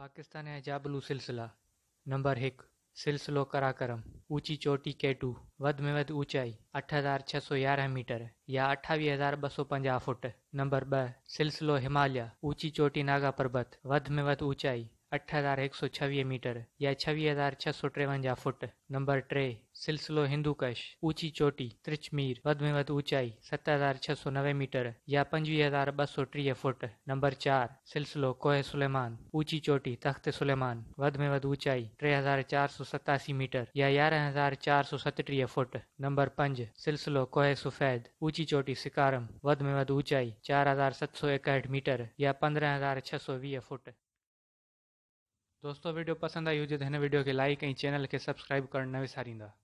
पाकिस्तान जाबलू सिलसिला नंबर एक सिलसिलो कराकरम ऊंची चोटी टू वध में वध ऊंचाई अठ हज़ार छह सौ यारह मीटर या अठावी हज़ार ॿ सौ पंजा फुट नंबर ॿ सिलसिलो हिमालय ऊंची चोटी नागा पर्बत वध में वध ऊंचाई अठ मीटर या छवीह हज़ार छह सौ टेवंजाह फुट नंबर टे सिलसिलो हिंदूकश ऊची चोटी त्रिचमीर वधि में वधि ऊंचाई सत हज़ार छह सौ नवे मीटर या पंजवीह हज़ार ॿ सौ टीह फुट नंबर चार सिलसिलो कोह सुलेमान ऊची चोटी तख़्त सुलेमान वधि में वधि ऊंचाई टे हज़ार चार सौ सतासी मीटर या यारहं हज़ार चार सौ सतटीह फुट नंबर पंज सिलसिलो कोह सुफ़ैद ऊची चोटी सिकारम वधि में वधि ऊंचाई चार हज़ार सत सौ एकहठि मीटर या पंद्रहं हज़ार छह सौ वीह फुट दोस्तों वीडियो पसंद आई हुजे त तो वीडियो के लाइक ऐं चैनल के सब्सक्राइब कर न विसारींदा